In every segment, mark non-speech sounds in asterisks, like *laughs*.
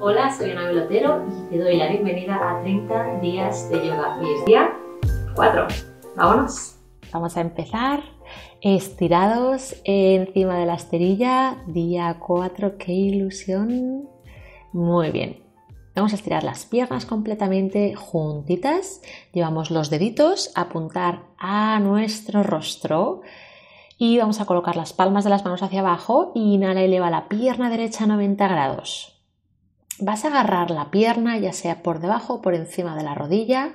Hola, soy Ana Velotero y te doy la bienvenida a 30 días de yoga. y es día 4. Vámonos. Vamos a empezar estirados encima de la esterilla. Día 4, qué ilusión. Muy bien. Vamos a estirar las piernas completamente juntitas. Llevamos los deditos a apuntar a nuestro rostro. Y vamos a colocar las palmas de las manos hacia abajo. Inhala, y eleva la pierna derecha a 90 grados. Vas a agarrar la pierna, ya sea por debajo o por encima de la rodilla.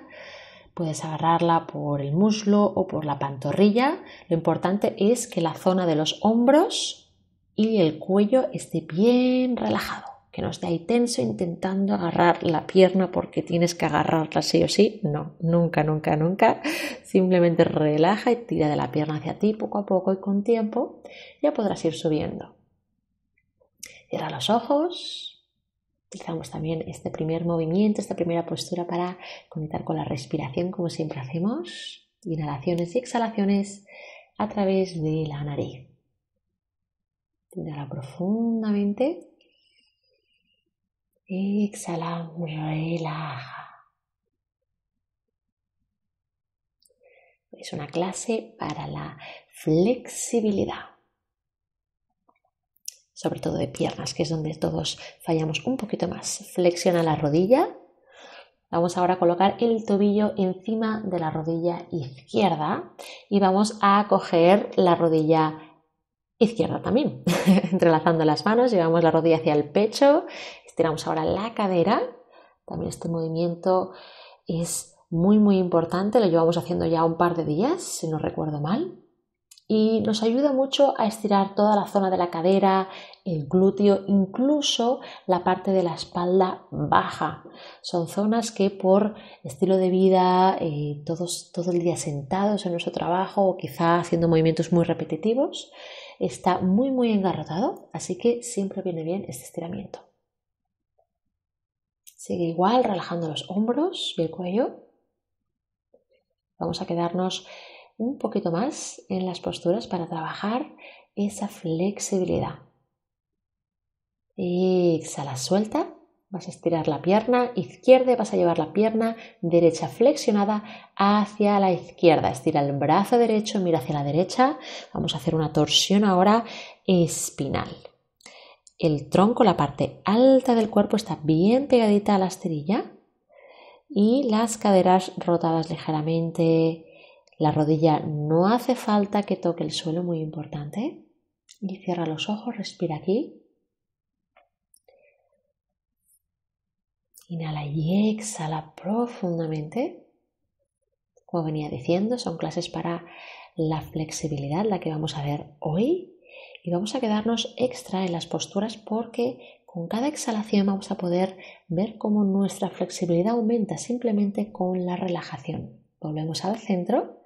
Puedes agarrarla por el muslo o por la pantorrilla. Lo importante es que la zona de los hombros y el cuello esté bien relajado, que no esté ahí tenso intentando agarrar la pierna porque tienes que agarrarla sí o sí. No, nunca, nunca, nunca. Simplemente relaja y tira de la pierna hacia ti poco a poco y con tiempo ya podrás ir subiendo. Cierra los ojos utilizamos también este primer movimiento, esta primera postura para conectar con la respiración como siempre hacemos, inhalaciones y exhalaciones a través de la nariz. Inhala profundamente. Exhala, relaja. Es una clase para la flexibilidad sobre todo de piernas, que es donde todos fallamos un poquito más. Flexiona la rodilla. Vamos ahora a colocar el tobillo encima de la rodilla izquierda y vamos a coger la rodilla izquierda también. *laughs* Entrelazando las manos, llevamos la rodilla hacia el pecho, estiramos ahora la cadera. También este movimiento es muy muy importante, lo llevamos haciendo ya un par de días, si no recuerdo mal y nos ayuda mucho a estirar toda la zona de la cadera, el glúteo, incluso la parte de la espalda baja. Son zonas que por estilo de vida, eh, todos, todo el día sentados en nuestro trabajo o quizá haciendo movimientos muy repetitivos, está muy muy engarrotado, así que siempre viene bien este estiramiento. Sigue igual, relajando los hombros y el cuello. Vamos a quedarnos un poquito más en las posturas para trabajar esa flexibilidad. Exhala, suelta. Vas a estirar la pierna izquierda y vas a llevar la pierna derecha flexionada hacia la izquierda. Estira el brazo derecho, mira hacia la derecha. Vamos a hacer una torsión ahora espinal. El tronco, la parte alta del cuerpo, está bien pegadita a la esterilla y las caderas rotadas ligeramente la rodilla no hace falta que toque el suelo, muy importante. Y cierra los ojos, respira aquí. Inhala y exhala profundamente. Como venía diciendo, son clases para la flexibilidad, la que vamos a ver hoy. Y vamos a quedarnos extra en las posturas porque con cada exhalación vamos a poder ver cómo nuestra flexibilidad aumenta simplemente con la relajación. Volvemos al centro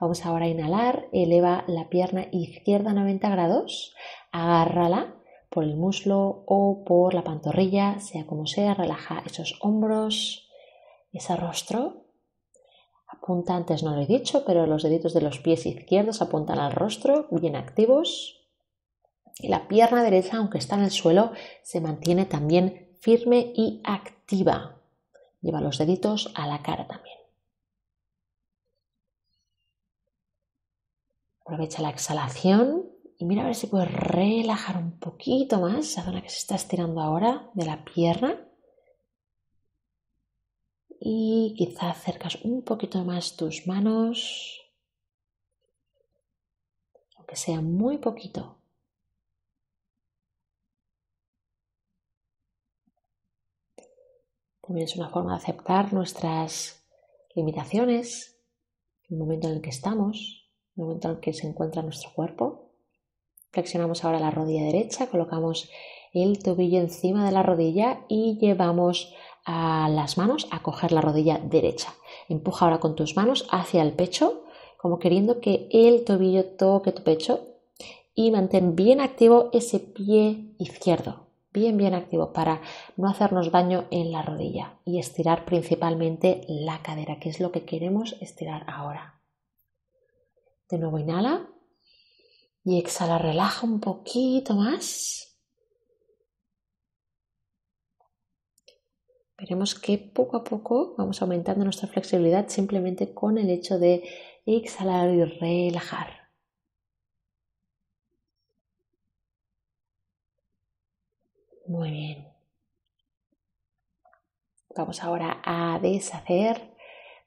Vamos ahora a inhalar, eleva la pierna izquierda a 90 grados, agárrala por el muslo o por la pantorrilla, sea como sea, relaja esos hombros, ese rostro. Apunta, antes no lo he dicho, pero los deditos de los pies izquierdos apuntan al rostro, bien activos. Y la pierna derecha, aunque está en el suelo, se mantiene también firme y activa. Lleva los deditos a la cara también. Aprovecha la exhalación y mira a ver si puedes relajar un poquito más la zona que se está estirando ahora de la pierna. Y quizá acercas un poquito más tus manos, aunque sea muy poquito, También es una forma de aceptar nuestras limitaciones, en el momento en el que estamos momento en que se encuentra nuestro cuerpo. Flexionamos ahora la rodilla derecha, colocamos el tobillo encima de la rodilla y llevamos a las manos a coger la rodilla derecha. Empuja ahora con tus manos hacia el pecho, como queriendo que el tobillo toque tu pecho y mantén bien activo ese pie izquierdo, bien bien activo para no hacernos daño en la rodilla y estirar principalmente la cadera, que es lo que queremos estirar ahora. De nuevo inhala y exhala, relaja un poquito más. Veremos que poco a poco vamos aumentando nuestra flexibilidad simplemente con el hecho de exhalar y relajar. Muy bien. Vamos ahora a deshacer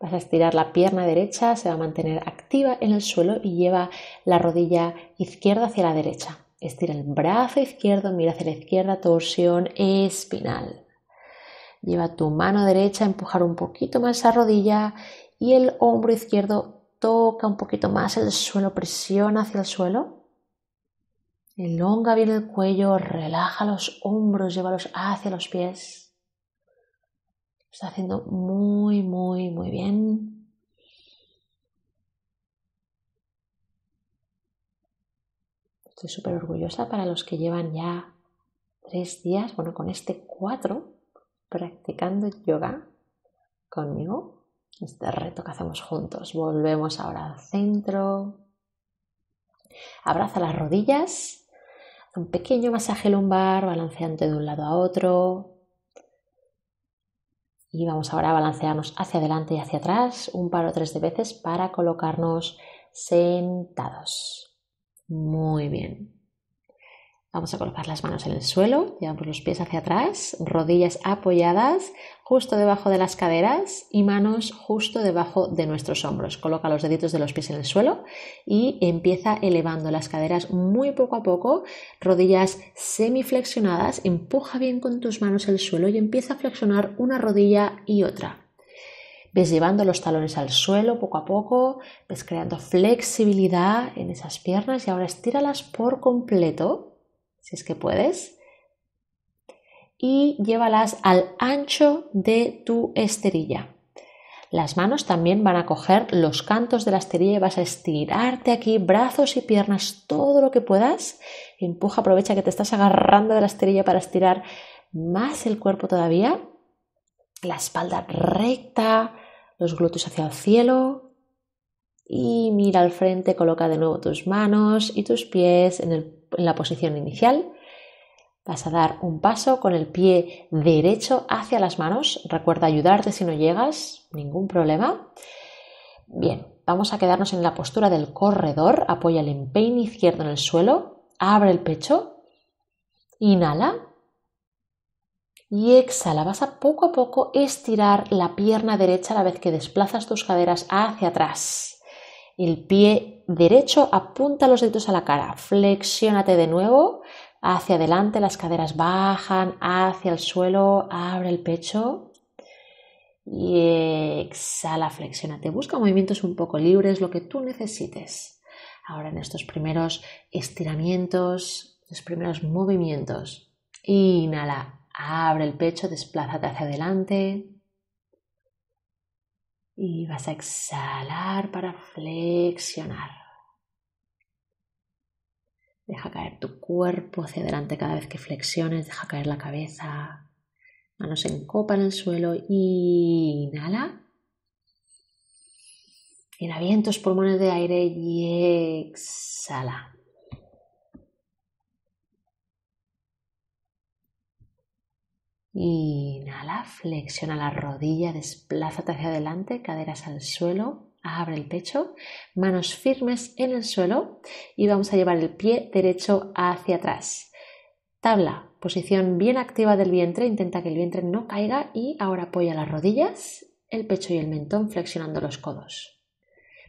Vas a estirar la pierna derecha, se va a mantener activa en el suelo y lleva la rodilla izquierda hacia la derecha. Estira el brazo izquierdo, mira hacia la izquierda, torsión espinal. Lleva tu mano derecha a empujar un poquito más esa rodilla y el hombro izquierdo toca un poquito más el suelo, presiona hacia el suelo. Elonga bien el cuello, relaja los hombros, llévalos hacia los pies está haciendo muy, muy, muy bien. Estoy súper orgullosa para los que llevan ya tres días, bueno, con este cuatro, practicando yoga conmigo. Este reto que hacemos juntos. Volvemos ahora al centro. Abraza las rodillas. Un pequeño masaje lumbar, balanceante de un lado a otro. Y vamos ahora a balancearnos hacia adelante y hacia atrás un par o tres de veces para colocarnos sentados. Muy bien. Vamos a colocar las manos en el suelo, llevamos los pies hacia atrás, rodillas apoyadas justo debajo de las caderas y manos justo debajo de nuestros hombros. Coloca los deditos de los pies en el suelo y empieza elevando las caderas muy poco a poco, rodillas semiflexionadas, empuja bien con tus manos el suelo y empieza a flexionar una rodilla y otra. Ves llevando los talones al suelo poco a poco, ves creando flexibilidad en esas piernas y ahora estíralas por completo si es que puedes, y llévalas al ancho de tu esterilla. Las manos también van a coger los cantos de la esterilla y vas a estirarte aquí, brazos y piernas, todo lo que puedas. Empuja, aprovecha que te estás agarrando de la esterilla para estirar más el cuerpo todavía. La espalda recta, los glúteos hacia el cielo. Y mira al frente, coloca de nuevo tus manos y tus pies en el en la posición inicial. Vas a dar un paso con el pie derecho hacia las manos. Recuerda ayudarte si no llegas, ningún problema. Bien, vamos a quedarnos en la postura del corredor. Apoya el empeine izquierdo en el suelo. Abre el pecho. Inhala. Y exhala. Vas a poco a poco estirar la pierna derecha a la vez que desplazas tus caderas hacia atrás. El pie derecho apunta los dedos a la cara. Flexiónate de nuevo hacia adelante, las caderas bajan hacia el suelo, abre el pecho y exhala, flexiónate. Busca movimientos un poco libres, lo que tú necesites. Ahora en estos primeros estiramientos, los primeros movimientos. Inhala, abre el pecho, desplázate hacia adelante. Y vas a exhalar para flexionar. Deja caer tu cuerpo hacia adelante cada vez que flexiones, deja caer la cabeza, manos en copa en el suelo, inhala. Inhala bien tus pulmones de aire y exhala. Inhala, flexiona la rodilla, desplázate hacia adelante, caderas al suelo, abre el pecho, manos firmes en el suelo y vamos a llevar el pie derecho hacia atrás. Tabla, posición bien activa del vientre, intenta que el vientre no caiga y ahora apoya las rodillas, el pecho y el mentón flexionando los codos.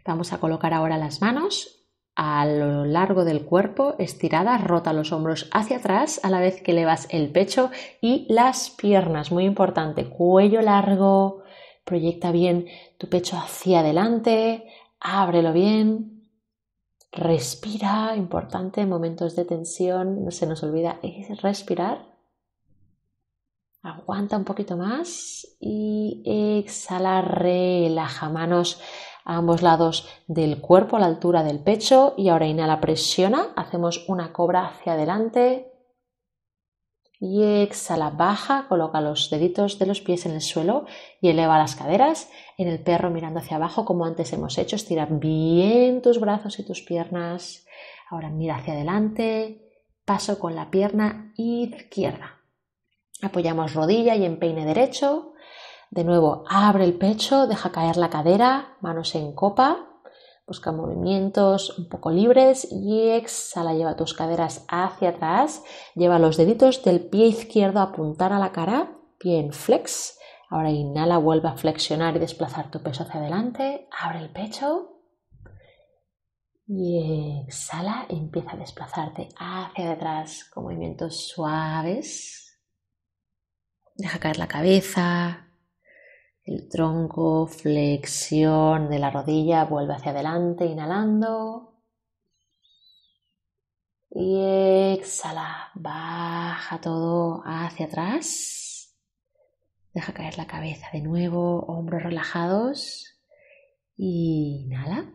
Vamos a colocar ahora las manos a lo largo del cuerpo, estirada, rota los hombros hacia atrás a la vez que elevas el pecho y las piernas, muy importante, cuello largo, proyecta bien tu pecho hacia adelante, ábrelo bien, respira, importante, momentos de tensión, no se nos olvida es respirar. Aguanta un poquito más y exhala, relaja manos a ambos lados del cuerpo, a la altura del pecho. Y ahora inhala, presiona, hacemos una cobra hacia adelante. Y exhala, baja, coloca los deditos de los pies en el suelo y eleva las caderas en el perro mirando hacia abajo como antes hemos hecho. Estira bien tus brazos y tus piernas. Ahora mira hacia adelante, paso con la pierna izquierda. Apoyamos rodilla y empeine derecho. De nuevo, abre el pecho, deja caer la cadera, manos en copa, busca movimientos un poco libres y exhala, lleva tus caderas hacia atrás, lleva los deditos del pie izquierdo a apuntar a la cara, pie en flex. Ahora inhala, vuelve a flexionar y desplazar tu peso hacia adelante, abre el pecho y exhala, empieza a desplazarte hacia atrás con movimientos suaves. Deja caer la cabeza, el tronco, flexión de la rodilla, vuelve hacia adelante, inhalando. Y exhala, baja todo hacia atrás. Deja caer la cabeza de nuevo, hombros relajados. Inhala.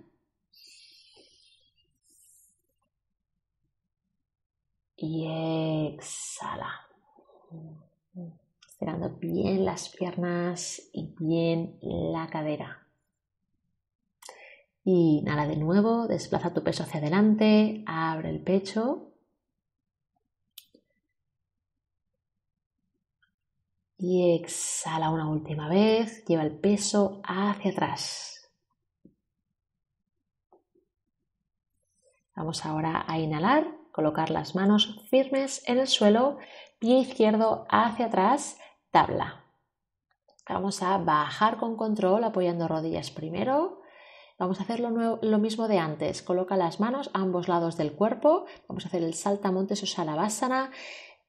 Y exhala. Esperando bien las piernas y bien la cadera. Inhala de nuevo, desplaza tu peso hacia adelante, abre el pecho. Y exhala una última vez, lleva el peso hacia atrás. Vamos ahora a inhalar, colocar las manos firmes en el suelo pie izquierdo hacia atrás, tabla. Vamos a bajar con control apoyando rodillas primero. Vamos a hacer lo, mismo de antes. Coloca las manos a ambos lados del cuerpo. Vamos a hacer el saltamontes o salavasana.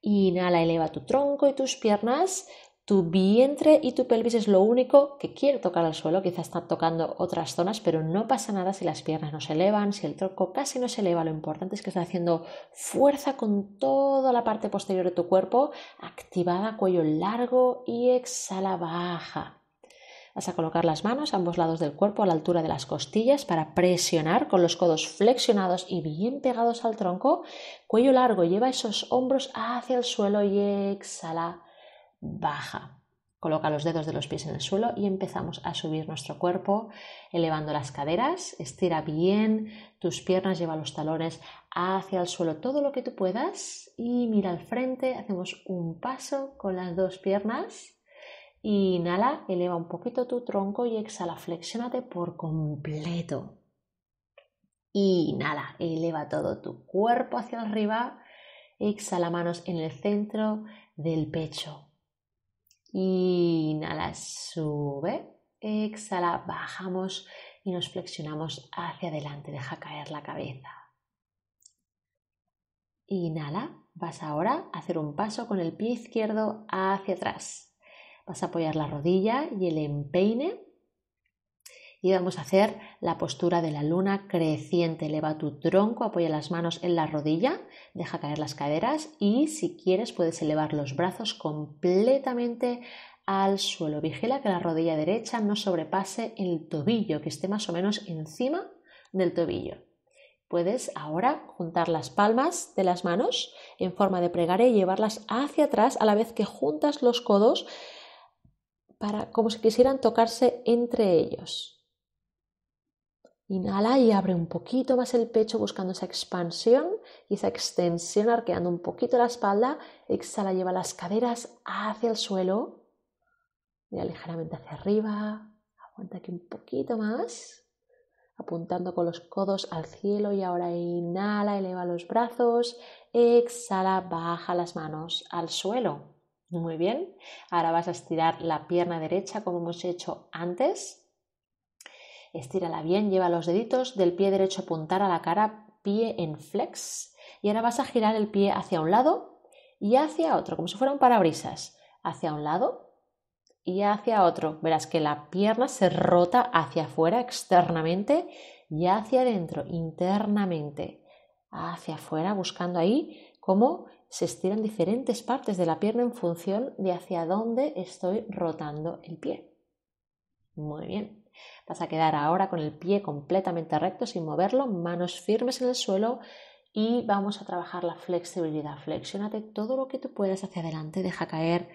Inhala, eleva tu tronco y tus piernas. Tu vientre y tu pelvis es lo único que quiere tocar al suelo, quizás está tocando otras zonas, pero no pasa nada si las piernas no se elevan, si el tronco casi no se eleva, lo importante es que estás haciendo fuerza con toda la parte posterior de tu cuerpo, activada, cuello largo y exhala baja. Vas a colocar las manos a ambos lados del cuerpo a la altura de las costillas para presionar con los codos flexionados y bien pegados al tronco, cuello largo, lleva esos hombros hacia el suelo y exhala baja. Coloca los dedos de los pies en el suelo y empezamos a subir nuestro cuerpo, elevando las caderas, estira bien tus piernas, lleva los talones hacia el suelo todo lo que tú puedas y mira al frente, hacemos un paso con las dos piernas. Inhala, eleva un poquito tu tronco y exhala, flexionate por completo. Inhala, eleva todo tu cuerpo hacia arriba. Exhala manos en el centro del pecho. Inhala, sube. Exhala, bajamos y nos flexionamos hacia adelante. Deja caer la cabeza. Inhala, vas ahora a hacer un paso con el pie izquierdo hacia atrás. Vas a apoyar la rodilla y el empeine y vamos a hacer la postura de la luna creciente. Eleva tu tronco, apoya las manos en la rodilla, deja caer las caderas y si quieres puedes elevar los brazos completamente al suelo. Vigila que la rodilla derecha no sobrepase el tobillo, que esté más o menos encima del tobillo. Puedes ahora juntar las palmas de las manos en forma de pregar y llevarlas hacia atrás a la vez que juntas los codos para como si quisieran tocarse entre ellos. Inhala y abre un poquito más el pecho buscando esa expansión y esa extensión, arqueando un poquito la espalda. Exhala, lleva las caderas hacia el suelo. y ligeramente hacia arriba. Aguanta aquí un poquito más. Apuntando con los codos al cielo y ahora inhala, eleva los brazos. Exhala, baja las manos al suelo. Muy bien. Ahora vas a estirar la pierna derecha como hemos hecho antes Estírala bien, lleva los deditos del pie derecho a apuntar a la cara, pie en flex. Y ahora vas a girar el pie hacia un lado y hacia otro, como si fueran parabrisas. Hacia un lado y hacia otro. Verás que la pierna se rota hacia afuera externamente y hacia adentro internamente. Hacia afuera, buscando ahí cómo se estiran diferentes partes de la pierna en función de hacia dónde estoy rotando el pie. Muy bien. Vas a quedar ahora con el pie completamente recto sin moverlo, manos firmes en el suelo y vamos a trabajar la flexibilidad. Flexiónate todo lo que tú puedas hacia adelante, deja caer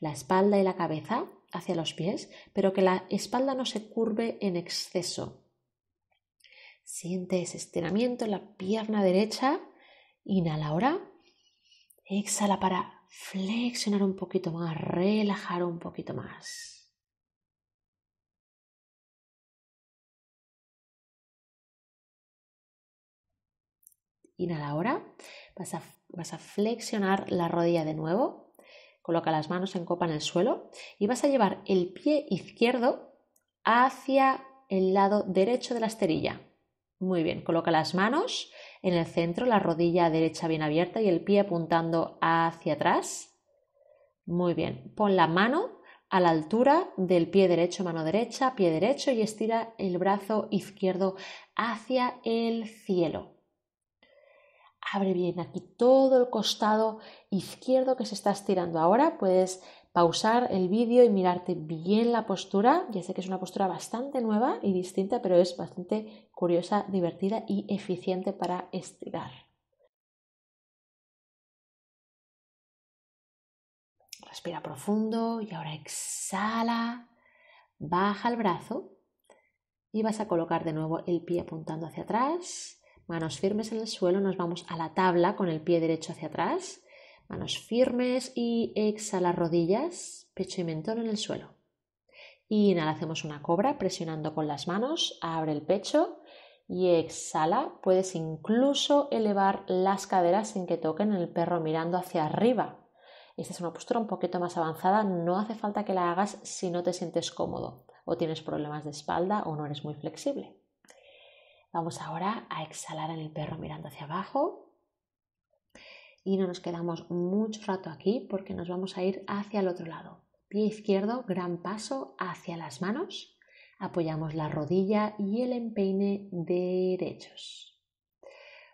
la espalda y la cabeza hacia los pies, pero que la espalda no se curve en exceso. Siente ese estiramiento en la pierna derecha. Inhala ahora. Exhala para flexionar un poquito más, relajar un poquito más. Inhala ahora. Vas a, vas a flexionar la rodilla de nuevo. Coloca las manos en copa en el suelo y vas a llevar el pie izquierdo hacia el lado derecho de la esterilla. Muy bien, coloca las manos en el centro, la rodilla derecha bien abierta y el pie apuntando hacia atrás. Muy bien, pon la mano a la altura del pie derecho, mano derecha, pie derecho y estira el brazo izquierdo hacia el cielo. Abre bien aquí todo el costado izquierdo que se está estirando ahora. Puedes pausar el vídeo y mirarte bien la postura. Ya sé que es una postura bastante nueva y distinta, pero es bastante curiosa, divertida y eficiente para estirar. Respira profundo y ahora exhala. Baja el brazo y vas a colocar de nuevo el pie apuntando hacia atrás Manos firmes en el suelo, nos vamos a la tabla con el pie derecho hacia atrás. Manos firmes y exhala rodillas, pecho y mentón en el suelo. Inhala, hacemos una cobra presionando con las manos, abre el pecho y exhala. Puedes incluso elevar las caderas sin que toquen el perro mirando hacia arriba. Esta es una postura un poquito más avanzada, no hace falta que la hagas si no te sientes cómodo o tienes problemas de espalda o no eres muy flexible. Vamos ahora a exhalar en el perro mirando hacia abajo. Y no nos quedamos mucho rato aquí porque nos vamos a ir hacia el otro lado. Pie izquierdo, gran paso hacia las manos. Apoyamos la rodilla y el empeine derechos.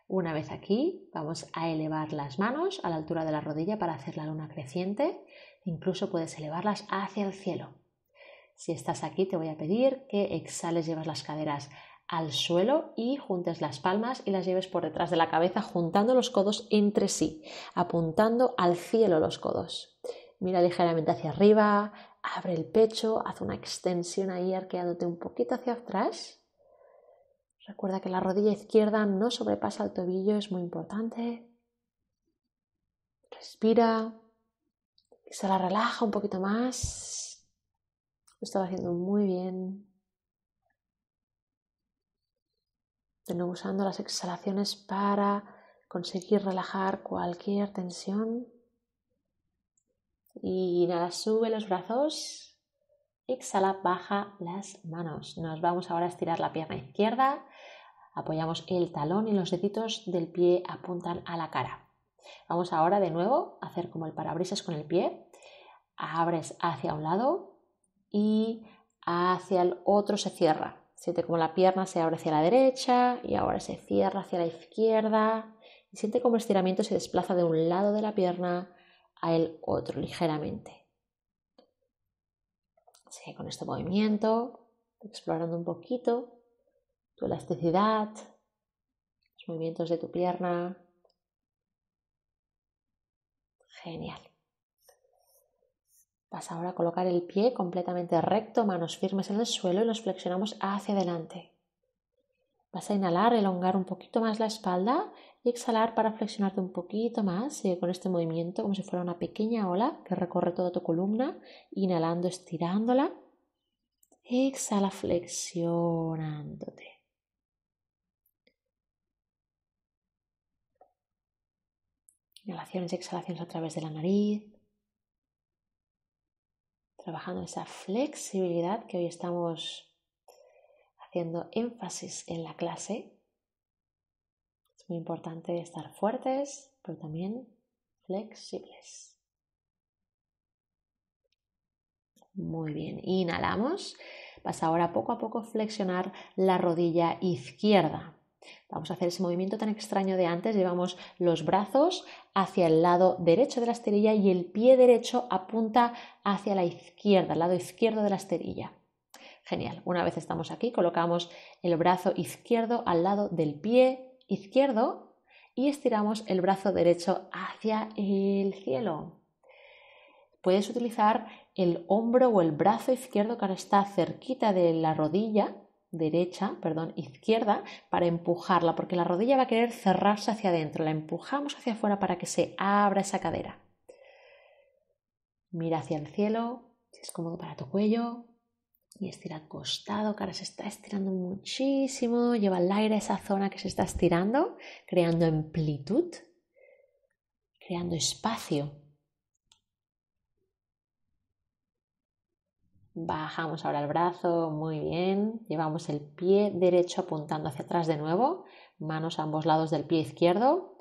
Una vez aquí, vamos a elevar las manos a la altura de la rodilla para hacer la luna creciente. Incluso puedes elevarlas hacia el cielo. Si estás aquí, te voy a pedir que exhales, llevas las caderas al suelo y juntes las palmas y las lleves por detrás de la cabeza juntando los codos entre sí, apuntando al cielo los codos. Mira ligeramente hacia arriba, abre el pecho, haz una extensión ahí arqueándote un poquito hacia atrás. Recuerda que la rodilla izquierda no sobrepasa el tobillo, es muy importante. Respira, se la relaja un poquito más. Lo estaba haciendo muy bien. de nuevo usando las exhalaciones para conseguir relajar cualquier tensión. Y nada, sube los brazos, exhala, baja las manos. Nos vamos ahora a estirar la pierna izquierda, apoyamos el talón y los deditos del pie apuntan a la cara. Vamos ahora de nuevo a hacer como el parabrisas con el pie. Abres hacia un lado y hacia el otro se cierra. Siente como la pierna se abre hacia la derecha y ahora se cierra hacia la izquierda. Y siente como el estiramiento se desplaza de un lado de la pierna a el otro ligeramente. Sigue con este movimiento, explorando un poquito tu elasticidad, los movimientos de tu pierna. Genial. Vas ahora a colocar el pie completamente recto, manos firmes en el suelo y nos flexionamos hacia adelante. Vas a inhalar, elongar un poquito más la espalda y exhalar para flexionarte un poquito más. con este movimiento como si fuera una pequeña ola que recorre toda tu columna, inhalando, estirándola. Exhala flexionándote. Inhalaciones y exhalaciones a través de la nariz trabajando esa flexibilidad que hoy estamos haciendo énfasis en la clase. Es muy importante estar fuertes, pero también flexibles. Muy bien, inhalamos. Vas ahora poco a poco flexionar la rodilla izquierda. Vamos a hacer ese movimiento tan extraño de antes. Llevamos los brazos hacia el lado derecho de la esterilla y el pie derecho apunta hacia la izquierda, al lado izquierdo de la esterilla. Genial. Una vez estamos aquí, colocamos el brazo izquierdo al lado del pie izquierdo y estiramos el brazo derecho hacia el cielo. Puedes utilizar el hombro o el brazo izquierdo que ahora está cerquita de la rodilla derecha, perdón, izquierda para empujarla, porque la rodilla va a querer cerrarse hacia adentro. La empujamos hacia afuera para que se abra esa cadera. Mira hacia el cielo, si es cómodo para tu cuello. Y estira al costado, cara se está estirando muchísimo. Lleva el aire a esa zona que se está estirando, creando amplitud, creando espacio Bajamos ahora el brazo, muy bien. Llevamos el pie derecho apuntando hacia atrás de nuevo, manos a ambos lados del pie izquierdo.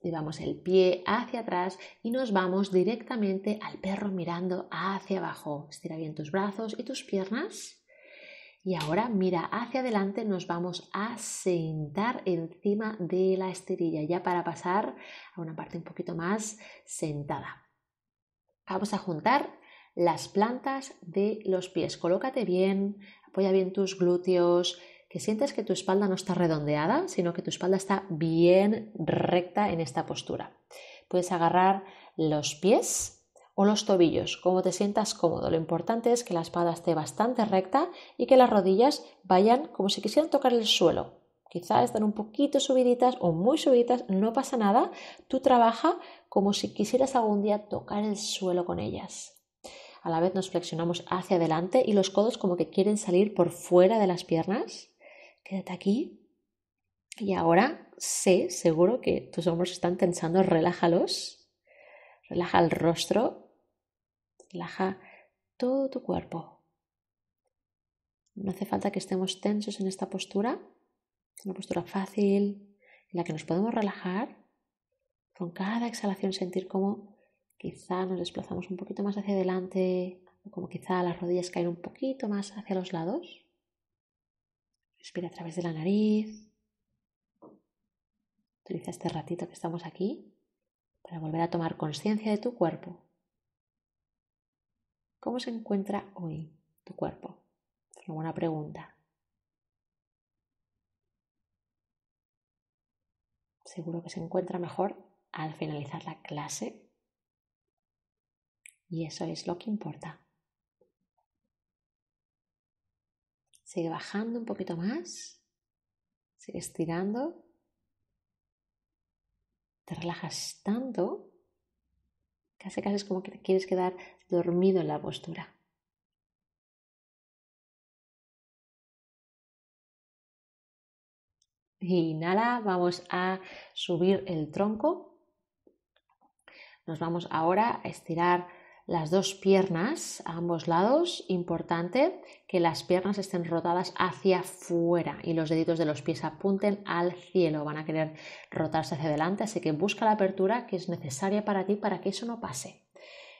Llevamos el pie hacia atrás y nos vamos directamente al perro mirando hacia abajo. Estira bien tus brazos y tus piernas. Y ahora mira hacia adelante, nos vamos a sentar encima de la esterilla, ya para pasar a una parte un poquito más sentada. Vamos a juntar las plantas de los pies. Colócate bien, apoya bien tus glúteos, que sientes que tu espalda no está redondeada, sino que tu espalda está bien recta en esta postura. Puedes agarrar los pies o los tobillos, como te sientas cómodo. Lo importante es que la espalda esté bastante recta y que las rodillas vayan como si quisieran tocar el suelo. Quizás están un poquito subiditas o muy subiditas, no pasa nada. Tú trabaja como si quisieras algún día tocar el suelo con ellas. A la vez nos flexionamos hacia adelante y los codos como que quieren salir por fuera de las piernas. Quédate aquí. Y ahora sé, seguro que tus hombros están tensando, relájalos. Relaja el rostro. Relaja todo tu cuerpo. No hace falta que estemos tensos en esta postura. Es una postura fácil en la que nos podemos relajar. Con cada exhalación sentir como... Quizá nos desplazamos un poquito más hacia adelante, como quizá las rodillas caen un poquito más hacia los lados. Respira a través de la nariz. Utiliza este ratito que estamos aquí para volver a tomar conciencia de tu cuerpo. ¿Cómo se encuentra hoy tu cuerpo? Es una buena pregunta. Seguro que se encuentra mejor al finalizar la clase y eso es lo que importa. Sigue bajando un poquito más. Sigue estirando. Te relajas tanto. Casi casi es como que te quieres quedar dormido en la postura. Inhala, vamos a subir el tronco. Nos vamos ahora a estirar las dos piernas a ambos lados, importante que las piernas estén rotadas hacia afuera y los deditos de los pies apunten al cielo, van a querer rotarse hacia adelante, así que busca la apertura que es necesaria para ti para que eso no pase.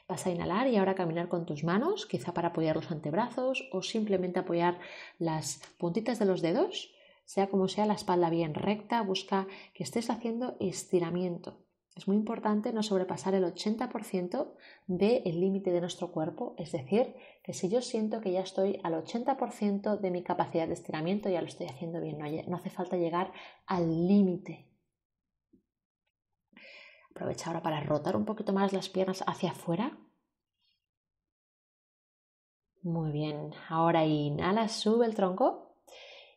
Vas a inhalar y ahora caminar con tus manos, quizá para apoyar los antebrazos o simplemente apoyar las puntitas de los dedos, sea como sea la espalda bien recta, busca que estés haciendo estiramiento es muy importante no sobrepasar el 80% del límite de nuestro cuerpo, es decir, que si yo siento que ya estoy al 80% de mi capacidad de estiramiento, ya lo estoy haciendo bien, no, no hace falta llegar al límite. Aprovecha ahora para rotar un poquito más las piernas hacia afuera. Muy bien, ahora inhala, sube el tronco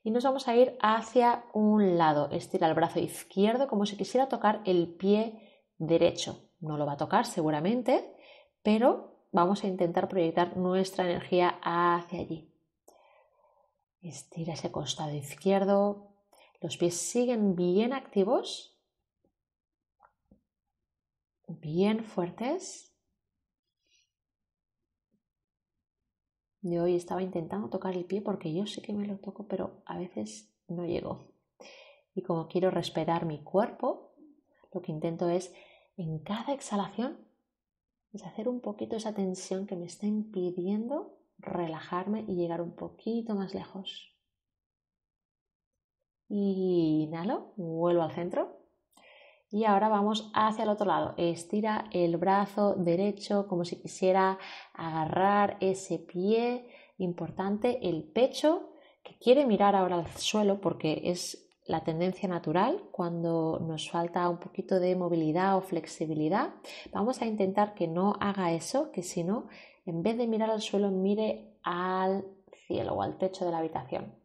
y nos vamos a ir hacia un lado. Estira el brazo izquierdo como si quisiera tocar el pie derecho. No lo va a tocar seguramente, pero vamos a intentar proyectar nuestra energía hacia allí. Estira ese costado izquierdo. Los pies siguen bien activos, bien fuertes. Yo hoy estaba intentando tocar el pie porque yo sé que me lo toco, pero a veces no llego. Y como quiero respetar mi cuerpo, lo que intento es en cada exhalación hacer un poquito esa tensión que me está impidiendo relajarme y llegar un poquito más lejos. inhalo, vuelvo al centro. Y ahora vamos hacia el otro lado. Estira el brazo derecho como si quisiera agarrar ese pie. Importante, el pecho, que quiere mirar ahora al suelo porque es la tendencia natural cuando nos falta un poquito de movilidad o flexibilidad. Vamos a intentar que no haga eso, que si no, en vez de mirar al suelo, mire al cielo o al techo de la habitación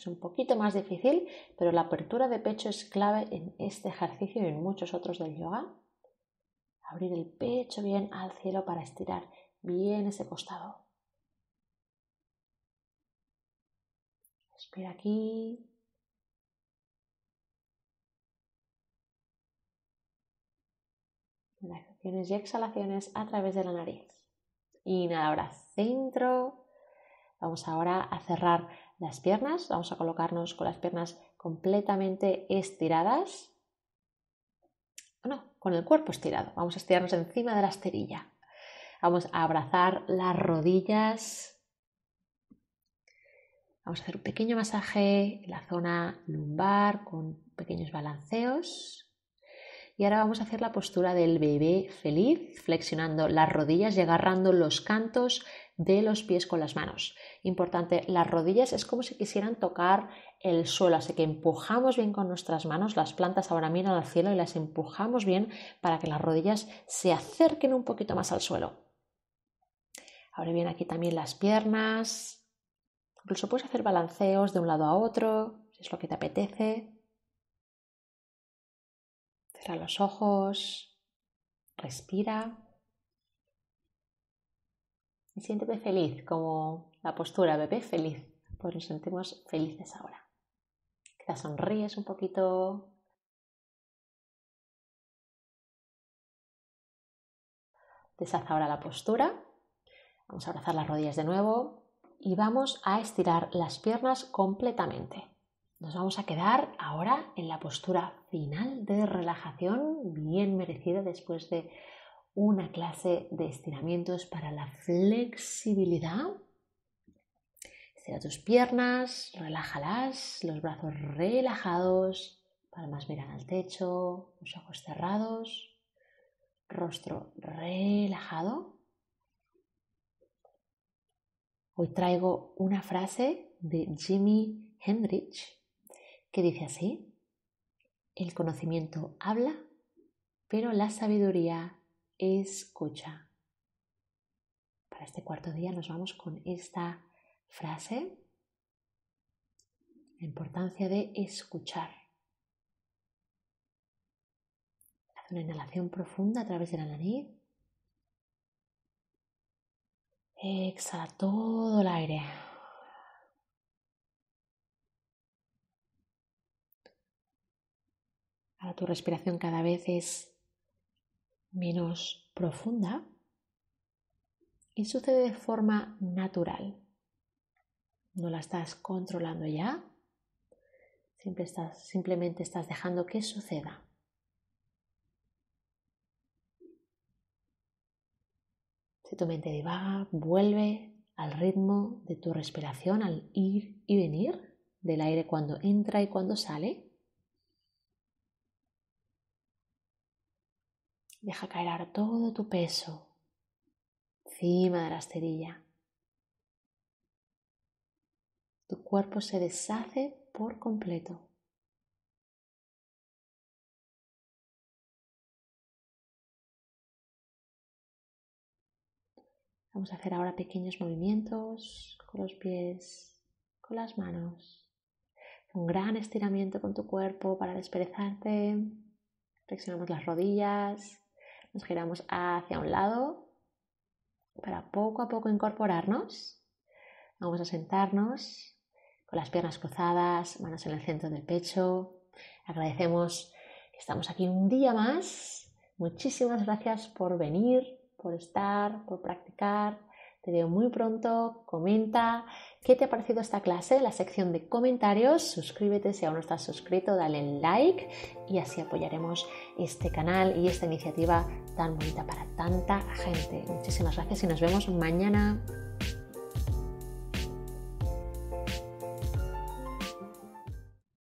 es un poquito más difícil, pero la apertura de pecho es clave en este ejercicio y en muchos otros del yoga. Abrir el pecho bien al cielo para estirar bien ese costado. Respira aquí. Inhalaciones y exhalaciones a través de la nariz. Inhala ahora centro. Vamos ahora a cerrar las piernas. Vamos a colocarnos con las piernas completamente estiradas. Ah, no, con el cuerpo estirado. Vamos a estirarnos encima de la esterilla. Vamos a abrazar las rodillas. Vamos a hacer un pequeño masaje en la zona lumbar con pequeños balanceos. Y ahora vamos a hacer la postura del bebé feliz, flexionando las rodillas y agarrando los cantos de los pies con las manos. Importante, las rodillas es como si quisieran tocar el suelo, así que empujamos bien con nuestras manos, las plantas ahora miran al cielo y las empujamos bien para que las rodillas se acerquen un poquito más al suelo. Ahora bien, aquí también las piernas. Incluso puedes hacer balanceos de un lado a otro, si es lo que te apetece. Cierra los ojos, respira siéntete feliz, como la postura bebé feliz, pues nos sentimos felices ahora. Quizás sonríes un poquito. Deshaz ahora la postura. Vamos a abrazar las rodillas de nuevo y vamos a estirar las piernas completamente. Nos vamos a quedar ahora en la postura final de relajación, bien merecida después de una clase de estiramientos para la flexibilidad. Estira tus piernas, relájalas, los brazos relajados, palmas miran al techo, los ojos cerrados, rostro relajado. Hoy traigo una frase de Jimi Hendrix que dice así, el conocimiento habla, pero la sabiduría escucha. Para este cuarto día nos vamos con esta frase. La importancia de escuchar. Haz una inhalación profunda a través de la nariz. Exhala todo el aire. Ahora tu respiración cada vez es menos profunda y sucede de forma natural. No la estás controlando ya, simplemente estás dejando que suceda. Si tu mente divaga, vuelve al ritmo de tu respiración, al ir y venir del aire cuando entra y cuando sale. deja caer todo tu peso encima de la esterilla. Tu cuerpo se deshace por completo. Vamos a hacer ahora pequeños movimientos con los pies, con las manos. Un gran estiramiento con tu cuerpo para desperezarte. Flexionamos las rodillas, nos giramos hacia un lado para poco a poco incorporarnos. Vamos a sentarnos con las piernas cruzadas, manos en el centro del pecho. Agradecemos que estamos aquí un día más. Muchísimas gracias por venir, por estar, por practicar. Te veo muy pronto. Comenta, ¿Qué te ha parecido esta clase? la sección de comentarios, suscríbete si aún no estás suscrito, dale like y así apoyaremos este canal y esta iniciativa tan bonita para tanta gente. Muchísimas gracias y nos vemos mañana.